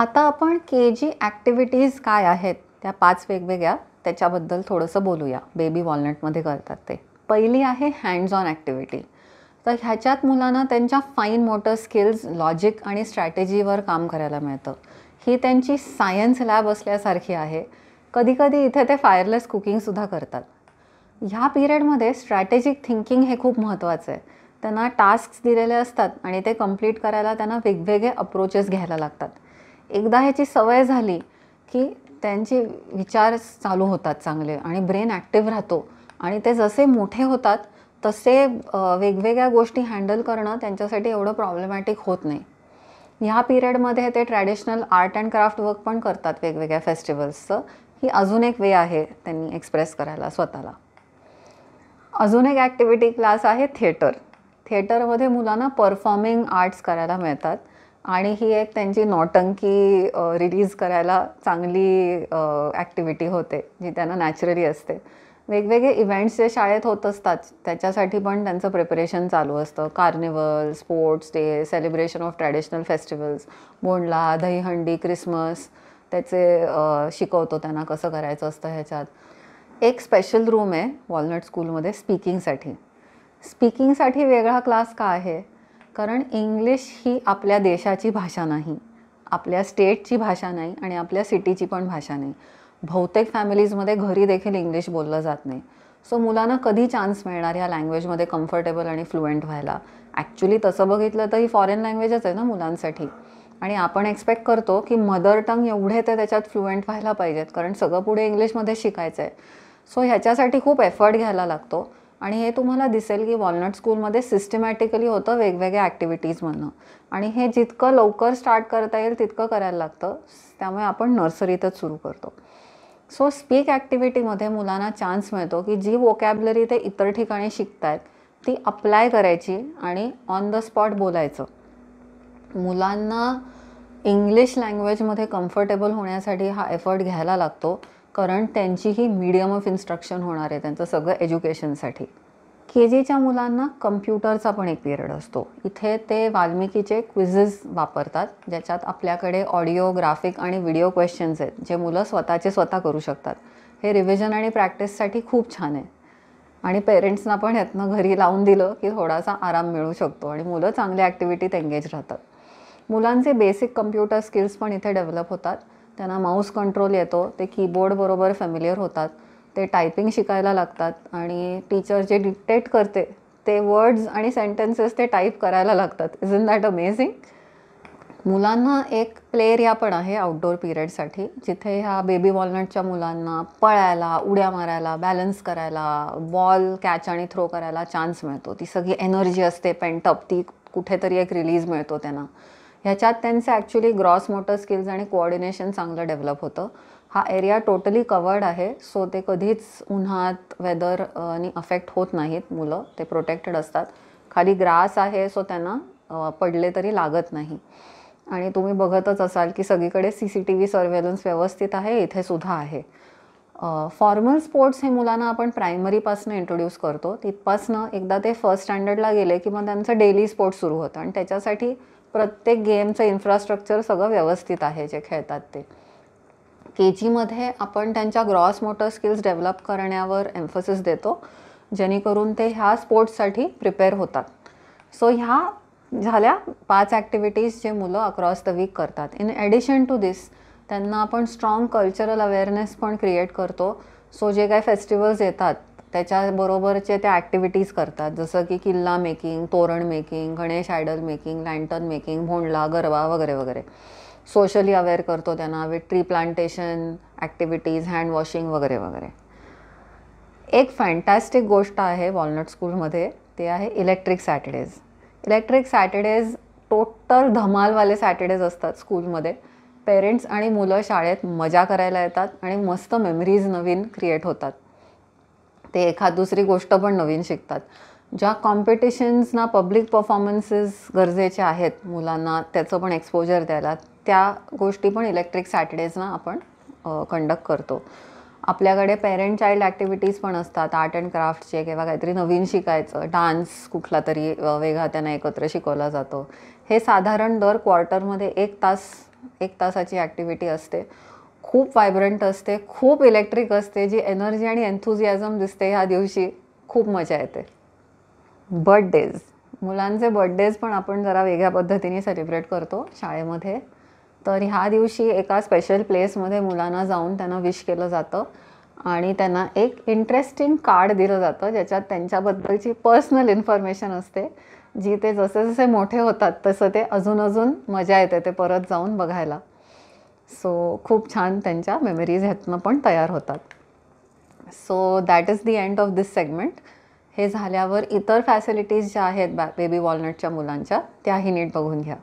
आता आपण के जी ॲक्टिव्हिटीज काय आहेत त्या पाच वेगवेगळ्या त्याच्याबद्दल थोडंसं बोलूया बेबी वॉलनटमध्ये करतात ते पहिली आहे हँड्स ऑन ॲक्टिव्हिटी तर ह्याच्यात मुलांना त्यांच्या फाईन मोटर स्किल्स लॉजिक आणि स्ट्रॅटेजीवर काम करायला मिळतं ही त्यांची सायन्स लॅब असल्यासारखी आहे कधीकधी इथे ते फायरलेस कुकिंगसुद्धा करतात ह्या पिरियडमध्ये स्ट्रॅटेजिक थिंकिंग हे खूप महत्त्वाचं आहे त्यांना टास्क दिलेले असतात आणि ते कम्प्लीट करायला त्यांना वेगवेगळे अप्रोचेस घ्यायला लागतात एकदा ह्याची सवय झाली की त्यांचे विचार चालू होतात चांगले आणि ब्रेन ॲक्टिव्ह राहतो आणि ते जसे मोठे होतात तसे वेगवेगळ्या गोष्टी हँडल करणं त्यांच्यासाठी एवढं प्रॉब्लेमॅटिक होत नाही ह्या पिरियडमध्ये ते traditional art and craft work पण करतात वेगवेगळ्या फेस्टिवल्सचं ही अजून एक वे आहे त्यांनी एक्सप्रेस करायला स्वतःला अजून एक ॲक्टिव्हिटी क्लास आहे थिएटर थिएटरमध्ये मुलांना परफॉर्मिंग आर्ट्स करायला मिळतात आणि ही एक त्यांची नौटंकी रिलीज करायला चांगली ॲक्टिव्हिटी होते जी त्यांना नॅचरली असते वेगवेगळे इव्हेंट्स जे शाळेत होत असतात त्याच्यासाठी पण त्यांचं प्रिपरेशन चालू असतं carnival sports day celebration of traditional festivals Bondla Dahihandi Christmas त्याचे शिकवतो त्यांना कसं करायचं असतं ह्याच्यात एक स्पेशल रूम आहे वॉलनट स्कूलमध्ये स्पीकिंगसाठी स्पीकिंगसाठी वेगळा क्लास का आहे कारण इंग्लिश ही आपल्या देशाची भाषा नाही आपल्या स्टेटची भाषा नाही आणि आपल्या सिटीची पण भाषा नाही बहुतेक फॅमिलीजमध्ये घरी देखील इंग्लिश बोललं जात नाही सो मुलांना कधी चान्स मिळणार ह्या लँग्वेजमध्ये कम्फर्टेबल आणि फ्लुएंट व्हायला ॲक्च्युली तसं बघितलं तर ही फॉरेन लँग्वेजच आहे ना मुलांसाठी आणि आपण एक्सपेक्ट करतो की मदर टंग एवढे ते त्याच्यात फ्लुएंट व्हायला पाहिजेत कारण सगळं पुढे इंग्लिशमध्ये शिकायचं आहे सो ह्याच्यासाठी खूप एफर्ट घ्यायला लागतो आणि हे तुम्हाला दिसेल की वॉलनट स्कूलमध्ये सिस्टमॅटिकली होतं वेगवेगळ्या ॲक्टिव्हिटीजमधनं आणि हे जितकं लवकर स्टार्ट करता येईल तितकं करायला लागतं त्यामुळे आपण नर्सरीतच सुरू करतो सो स्पीक ॲक्टिव्हिटीमध्ये मुलांना चान्स मिळतो की जी वोकॅबलरी ते इतर ठिकाणी शिकत आहेत ती अप्लाय करायची आणि ऑन द स्पॉट बोलायचं मुलांना इंग्लिश लँग्वेजमध्ये कम्फर्टेबल होण्यासाठी हा एफर्ट घ्यायला लागतो कारण त्यांची ही मीडियम ऑफ इन्स्ट्रक्शन होणार आहे त्यांचं सगळं एज्युकेशनसाठी के जीच्या मुलांना कम्प्युटरचा पण एक पिरियड असतो इथे ते वाल्मिकीचे क्विझेस वापरतात ज्याच्यात आपल्याकडे ऑडिओ ग्राफिक आणि व्हिडिओ क्वेश्चन्स आहेत जे मुलं स्वतःचे स्वतः करू शकतात हे रिव्हिजन आणि प्रॅक्टिससाठी खूप छान आहे आणि पेरेंट्सना पण यातनं घरी लावून दिलं की थोडासा आराम मिळू शकतो आणि मुलं चांगल्या ॲक्टिव्हिटीत एंगेज राहतात मुलांचे बेसिक कम्प्युटर स्किल्स पण इथे डेव्हलप होतात त्यांना माऊस कंट्रोल येतो ते कीबोर्डबरोबर फॅमिलियर होतात ते टायपिंग शिकायला लागतात आणि टीचर जे डिक्टेट करते ते वर्ड्स आणि सेंटेन्सेस ते टाईप करायला लागतात इज इन दॅट अमेझिंग मुलांना एक प्ले एरिया पण आहे आउटडोर पिरियडसाठी जिथे ह्या बेबी वॉलनटच्या मुलांना पळायला उड्या मारायला बॅलन्स करायला बॉल कॅच आणि थ्रो करायला चान्स मिळतो ती सगळी एनर्जी असते पेंटअप ती कुठेतरी एक रिलीज मिळतो त्यांना ह्याच्यात त्यांचं ॲक्च्युली ग्रॉस मोटर स्किल्स आणि कोऑर्डिनेशन चांगलं डेव्हलप होतं हा एरिया टोटली कवर्ड आहे सो ते कधीच उन्हात वेदर आणि अफेक्ट होत नाहीत मुलं ते प्रोटेक्टेड असतात खाली ग्रास आहे सो त्यांना पडले तरी लागत नाही आणि तुम्ही बघतच असाल की सगळीकडे C C T V surveillance व्यवस्थित आहे इथे सुद्धा आहे फॉर्मल स्पोर्ट्स हे मुलांना आपण प्रायमरीपासनं इंट्रोड्यूस करतो तिथपासनं एकदा ते फर्स्ट स्टँडर्डला गेले की मग त्यांचं डेली स्पोर्ट्स सुरू होतं आणि त्याच्यासाठी प्रत्येक गेमचं इन्फ्रास्ट्रक्चर सगळं व्यवस्थित आहे जे खेळतात ते के जीमध्ये आपण त्यांच्या ग्रॉस मोटर स्किल्स डेव्हलप करण्यावर एम्फोसिस देतो जेणेकरून ते ह्या स्पोर्ट्ससाठी प्रिपेअर होतात सो ह्या झाल्या पाच ॲक्टिव्हिटीज जे मुलं अक्रॉस द वीक करतात इन ॲडिशन टू दिस त्यांना आपण स्ट्रॉंग कल्चरल अवेअरनेस पण क्रिएट करतो सो जे काही फेस्टिवल्स येतात त्याच्याबरोबरचे त्या ॲक्टिव्हिटीज करतात जसं की किल्ला मेकिंग तोरण making Ganesh idol making lantern making Bhondla Garba वगैरे वगैरे सोशली अवेअर करतो त्यांना with tree plantation activities hand washing वगैरे वगैरे एक फॅन्टॅस्टिक गोष्ट आहे वॉलनट स्कूलमध्ये ते आहे electric Saturdays electric Saturdays total धमालवाले सॅटर्डेज असतात स्कूलमध्ये पेरेंट्स आणि मुलं शाळेत मजा करायला येतात आणि मस्त मेमरीज नवीन क्रिएट होतात ते एखाद दुसरी गोष्ट पण नवीन शिकतात ज्या कॉम्पिटिशन्सना पब्लिक परफॉर्मन्सेस गरजेचे आहेत मुलांना त्याचं पण एक्सपोजर द्यायला त्या गोष्टी पण इलेक्ट्रिक सॅटर्डेजना आपण कंडक्ट करतो आपल्याकडे पेरेंट चाइल्ड ॲक्टिव्हिटीज पण असतात आर्ट अँड क्राफ्टचे किंवा काहीतरी नवीन शिकायचं डान्स कुठला तरी वेगळा त्यांना एकत्र शिकवला जातो हे साधारण दर क्वार्टरमध्ये एक तास एक तासाची ॲक्टिव्हिटी असते खूप वायब्रंट असते खूप इलेक्ट्रिक असते जी एनर्जी आणि एन्थुझियाझम दिसते ह्या दिवशी खूप मजा येते बर्थडेज मुलांचे बर्थडेज पण आपण जरा वेगळ्या पद्धतीने सेलिब्रेट करतो शाळेमध्ये तर ह्या दिवशी एका स्पेशल प्लेसमध्ये मुलांना जाऊन त्यांना विश केलं जातं आणि त्यांना एक इंटरेस्टिंग कार्ड दिलं जातं ज्याच्यात त्यांच्याबद्दलची पर्सनल इन्फॉर्मेशन असते जी ते जसे जसे मोठे होतात तसं ते अजून अजून मजा येते ते परत जाऊन बघायला सो खूप छान त्यांच्या मेमरीज ह्यातनं पण तयार होतात so that is the end of this segment हे झाल्यावर इतर फॅसिलिटीज ज्या आहेत बॅ बेबी वॉलनटच्या मुलांच्या त्याही नीट बघून घ्या